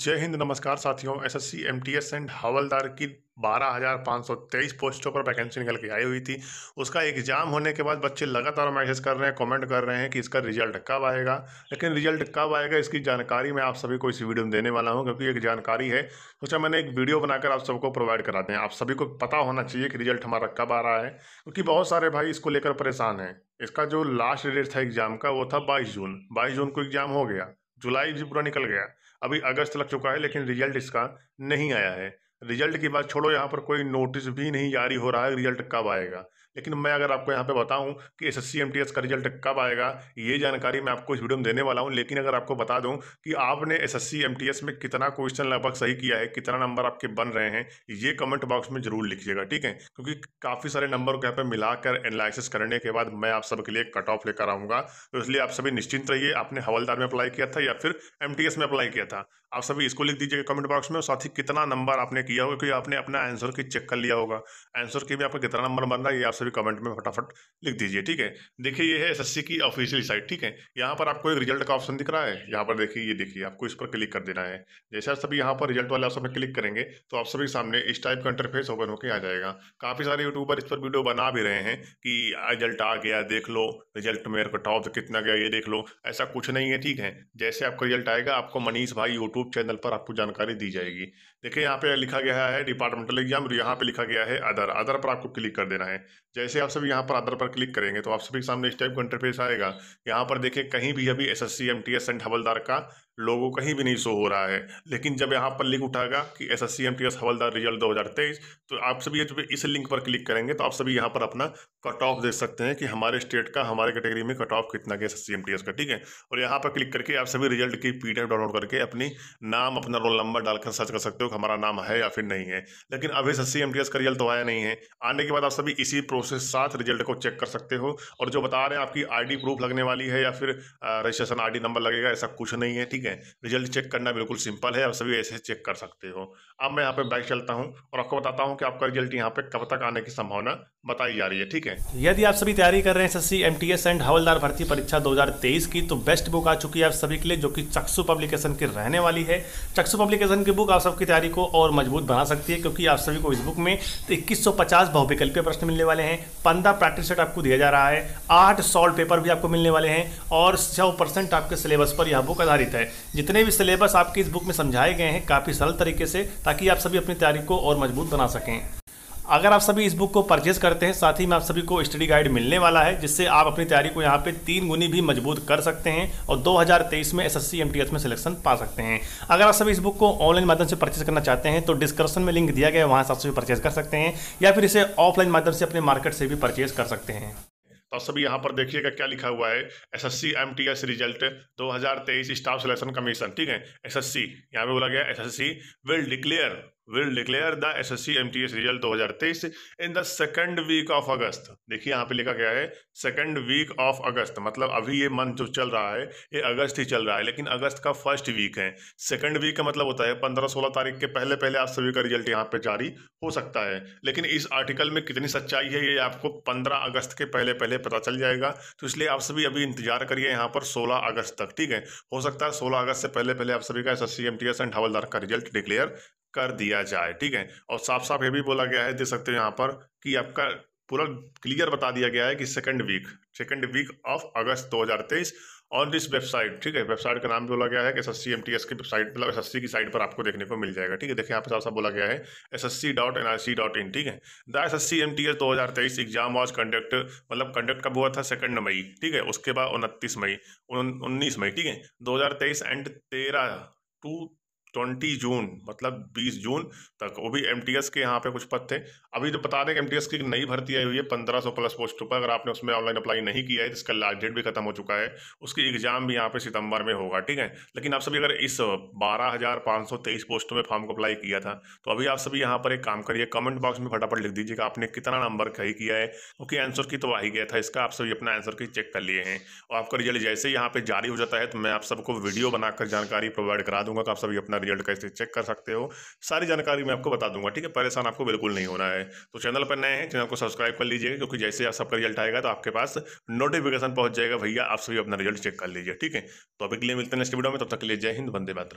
जय हिंद नमस्कार साथियों एसएससी एमटीएस एंड हवलदार की 12,523 पोस्टों पर वैकेंसी निकल के आई हुई थी उसका एग्जाम होने के बाद बच्चे लगातार मैसेज कर रहे हैं कमेंट कर रहे हैं कि इसका रिजल्ट कब आएगा लेकिन रिजल्ट कब आएगा इसकी जानकारी मैं आप सभी को इस वीडियो में देने वाला हूं क्योंकि एक जानकारी है सोचा मैंने एक वीडियो बनाकर आप सबको प्रोवाइड कराते हैं आप सभी को पता होना चाहिए कि रिजल्ट हमारा कब आ रहा है क्योंकि बहुत सारे भाई इसको लेकर परेशान हैं इसका जो लास्ट डेट था एग्जाम का वो था बाईस जून बाईस जून को एग्जाम हो गया जुलाई भी पूरा निकल गया अभी अगस्त लग चुका है लेकिन रिजल्ट इसका नहीं आया है रिजल्ट की बात छोड़ो यहाँ पर कोई नोटिस भी नहीं जारी हो रहा है रिजल्ट कब आएगा लेकिन मैं अगर आपको यहाँ पे बताऊँ कि एस एस का रिजल्ट कब आएगा ये जानकारी मैं आपको इस वीडियो में देने वाला हूँ लेकिन अगर आपको बता दूँ कि आपने एस एस में कितना क्वेश्चन लगभग सही किया है कितना नंबर आपके बन रहे हैं ये कमेंट बॉक्स में जरूर लिखिएगा ठीक है क्योंकि काफ़ी सारे नंबर को यहाँ पर मिलाकर एनालिसिस करने के बाद मैं आप सबके लिए कट ऑफ लेकर आऊँगा तो इसलिए आप सभी निश्चिंत रहिए आपने हवलदार में अप्लाई किया था या फिर एम में अप्लाई किया था आप सभी इसको लिख दीजिएगा कमेंट बॉक्स में और साथ ही कितना नंबर आपने किया होगा क्योंकि आपने अपना आंसर की चेक कर लिया होगा आंसर की भी आपका कितना नंबर बन रहा है ये आप सभी कमेंट में फटाफट लिख दीजिए ठीक है देखिए ये है एसएससी की ऑफिशियल साइट ठीक है यहाँ पर आपको एक रिजल्ट का ऑप्शन दिख रहा है यहाँ पर देखिए ये देखिए आपको इस पर क्लिक कर देना है जैसे आप सभी यहाँ पर रिजल्ट वाले ऑप्शन पर क्लिक करेंगे तो आप सभी सामने इस टाइप का इंटरफेस ओपन होकर आ जाएगा काफ़ी सारे यूट्यूबर इस पर वीडियो बना भी रहे हैं कि रिजल्ट आ गया देख लो रिजल्ट मेरे को टॉप कितना गया ये देख लो ऐसा कुछ नहीं है ठीक है जैसे आपका रिजल्ट आएगा आपको मनीष भाई यूट्यूब चैनल पर आपको जानकारी दी जाएगी देखिए यहाँ पे लिखा गया है डिपार्टमेंटल एग्जाम यहाँ पे लिखा गया है अदर अदर पर आपको क्लिक कर देना है जैसे आप सभी यहाँ पर आधार पर क्लिक करेंगे तो आप सभी के सामने इस टाइप का इंटरफेस आएगा यहाँ पर देखें कहीं भी अभी S S C M T S and हवलदार का लोगो कहीं भी नहीं शो हो रहा है लेकिन जब यहाँ पर लिंक उठाएगा कि S S C M T S हवलदार रिजल्ट दो हज़ार तेईस तो आप सभी जब इस लिंक पर क्लिक करेंगे तो आप सभी यहाँ पर अपना कट ऑफ देख सकते हैं कि हमारे स्टेट का हमारे कैटेगरी में कट ऑफ कितना है S S C M T S का ठीक है और यहाँ पर क्लिक करके आप सभी रिजल्ट की पी डी एफ डाउनलोड करके अपनी नाम अपना रोल नंबर डालकर सर्च कर सकते हो कि हमारा नाम है या फिर नहीं है लेकिन अभी S S C M T S का रिजल्ट तो आया नहीं है आने के बाद आप सभी इसी उसके साथ रिजल्ट को चेक कर सकते हो और जो बता रहे हैं आपकी आईडी प्रूफ लगने वाली है या फिर रजिस्ट्रेशन आईडी नंबर लगेगा ऐसा कुछ नहीं है ठीक है रिजल्ट चेक करना बिल्कुल सिंपल है आप सभी ऐसे चेक कर सकते हो अब मैं यहाँ पे बैक चलता हूँ और आपको बताता हूँ कि आपका रिजल्ट यहाँ पे कब तक आने की संभावना बताई जा रही है ठीक है यदि आप सभी तैयारी कर रहे हैं एस एमटीएस एंड हवलदार भर्ती परीक्षा दो की तो बेस्ट बुक आ चुकी है आप सभी के लिए जो कि चक्सु पब्लिकेशन की रहने वाली है चक्सु पब्लिकेशन की बुक आप सबकी तैयारी को और मजबूत बना सकती है क्योंकि आप सभी को इस बुक में तो इक्कीस सौ पचास बहुविकल्पीय प्रश्न मिलने वाले हैं हैं पंद्रह प्रैक्टिस सेट आपको दिया जा रहा है आठ सॉल्व पेपर भी आपको मिलने वाले हैं और सौ परसेंट आपके सिलेबस पर यह बुक आधारित है जितने भी सिलेबस आपके इस बुक में समझाए गए हैं काफ़ी सरल तरीके से ताकि आप सभी अपनी तैयारी को और मजबूत बना सकें अगर आप सभी इस बुक को परचेज करते हैं साथ ही में आप सभी को स्टडी गाइड मिलने वाला है जिससे आप अपनी तैयारी को यहाँ पे तीन गुनी भी मजबूत कर सकते हैं और 2023 में एसएससी एमटीएस में सिलेक्शन पा सकते हैं अगर आप सभी इस बुक को ऑनलाइन माध्यम से परचेज करना चाहते हैं तो डिस्क्रिप्शन में लिंक दिया गया है वहाँ से आप सभी परचेज कर सकते हैं या फिर इसे ऑफलाइन माध्यम से अपने मार्केट से भी परचेज कर सकते हैं तो सभी यहाँ पर देखिएगा क्या लिखा हुआ है टी एस रिजल्ट तेईस स्टाफ सिलेक्शन कमीशन ठीक है एस एस सी यहाँ पे बोला गया C will declare will declare the S S C M T S result दो हजार तेईस in the second week of August देखिए यहाँ पे लिखा गया है सेकेंड वीक ऑफ अगस्त मतलब अभी ये मंथ जो चल रहा है ये अगस्त ही चल रहा है लेकिन अगस्त का फर्स्ट वीक है सेकेंड वीक का मतलब होता है पंद्रह सोलह तारीख के पहले पहले आप सभी का रिजल्ट यहाँ पे जारी हो सकता है लेकिन इस आर्टिकल में कितनी सच्चाई है ये आपको पंद्रह अगस्त के पहले पहले पता चल जाएगा तो इसलिए आप सभी अभी इंतजार करिए यहाँ पर सोलह अगस्त तक ठीक है हो सकता है सोलह अगस्त से पहले पहले आप सभी का S S C M T S and हवलदार का रिजल्ट डिक्लेयर कर दिया जाए ठीक है और साफ साफ ये भी बोला गया है देख सकते हो यहाँ पर कि आपका पूरा क्लियर बता दिया गया है कि second week second week of August 2023 on this website ठीक है वेबसाइट का नाम बोला गया है कि S S C M T S की वेबसाइट मतलब एस एस सी की साइट पर आपको देखने को मिल जाएगा ठीक है देखिए यहाँ पर साफ बोला गया है S S C dot N R C dot in ठीक है the S S C M T S दो हज़ार तेईस एग्जाम वॉज कंडक्ट मतलब कंडक्ट कब हुआ था सेकंड मई ठीक है उसके बाद उनतीस मई उन्नीस मई ठीक है दो हज़ार तेईस एंड तेरह टू ट्वेंटी जून मतलब बीस जून तक वो भी एम के यहाँ पे कुछ पद थे अभी तो बता दें कि एम की नई भर्ती आई हुई है पंद्रह सौ प्लस पोस्टों पर अगर आपने उसमें ऑनलाइन अप्लाई नहीं किया है तो इसका लास्ट डेट भी खत्म हो चुका है उसकी एग्जाम भी यहाँ पे सितंबर में होगा ठीक है लेकिन आप सभी अगर इस बारह हज़ार पाँच सौ तेईस पोस्टों में फॉर्म को अप्लाई किया था तो अभी आप सभी यहाँ पर एक काम करिए कमेंट बॉक्स में फटाफट लिख दीजिएगा आपने कितना नंबर कही किया है क्योंकि आंसर की तो आ ही गया था इसका आप सभी अपना आंसर की चेक कर लिए हैं और आपका रिजल्ट जैसे यहाँ पे जारी हो जाता है तो मैं आप सबको वीडियो बनाकर जानकारी प्रोवाइड करा दूंगा आप सभी अपना रिजल्ट कैसे चेक कर सकते हो सारी जानकारी मैं आपको बता दूंगा ठीक है परेशान आपको बिल्कुल नहीं होना है तो चैनल पर नए हैं चैनल को सब्सक्राइब कर लीजिए क्योंकि जैसे आप सबका रिजल्ट आएगा तो आपके पास नोटिफिकेशन पहुंच जाएगा भैया आप सभी अपना रिजल्ट चेक कर लीजिए ठीक है तो अभी के लिए मिलते हैं नेक्स्ट वीडियो में तब तक के लिए जय हिंद बंदे बात